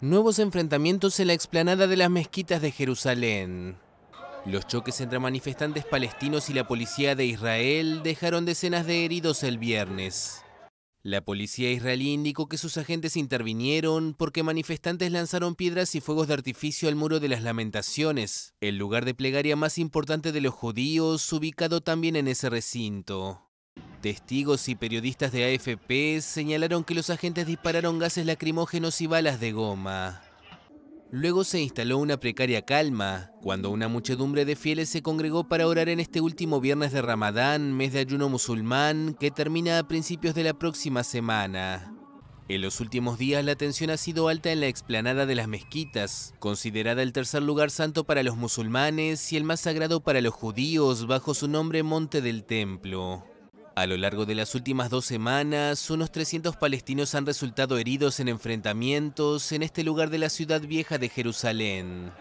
nuevos enfrentamientos en la explanada de las mezquitas de Jerusalén. Los choques entre manifestantes palestinos y la policía de Israel dejaron decenas de heridos el viernes. La policía israelí indicó que sus agentes intervinieron porque manifestantes lanzaron piedras y fuegos de artificio al muro de las lamentaciones, el lugar de plegaria más importante de los judíos, ubicado también en ese recinto. Testigos y periodistas de AFP señalaron que los agentes dispararon gases lacrimógenos y balas de goma. Luego se instaló una precaria calma, cuando una muchedumbre de fieles se congregó para orar en este último viernes de Ramadán, mes de ayuno musulmán, que termina a principios de la próxima semana. En los últimos días la tensión ha sido alta en la explanada de las mezquitas, considerada el tercer lugar santo para los musulmanes y el más sagrado para los judíos bajo su nombre Monte del Templo. A lo largo de las últimas dos semanas, unos 300 palestinos han resultado heridos en enfrentamientos en este lugar de la ciudad vieja de Jerusalén.